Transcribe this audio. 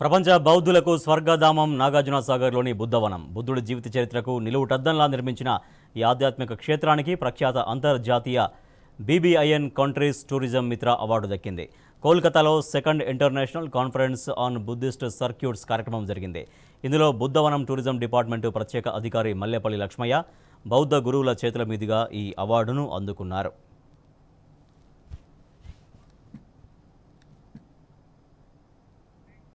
ప్రపంచ బౌద్ధులకు స్వర్గధామం నాగార్జున లోని బుద్ధవనం బుద్ధుడి జీవిత చరిత్రకు నిలువుటద్దంలా నిర్మించిన ఈ ఆధ్యాత్మిక క్షేత్రానికి ప్రఖ్యాత అంతర్జాతీయ BBIN countries tourism Mitra award దక్కింది కోల్కతాలో second international conference on Buddhist circuits కార్యక్రమం జరిగింది ఇందులో బుద్ధవనం టూరిజం డిపార్ట్మెంటు ప్రత్యేక అధికారి మల్లెపల్లి లక్ష్మయ్య బౌద్ధ గురువుల చేతుల మీదుగా ఈ అవార్డును అందుకున్నారు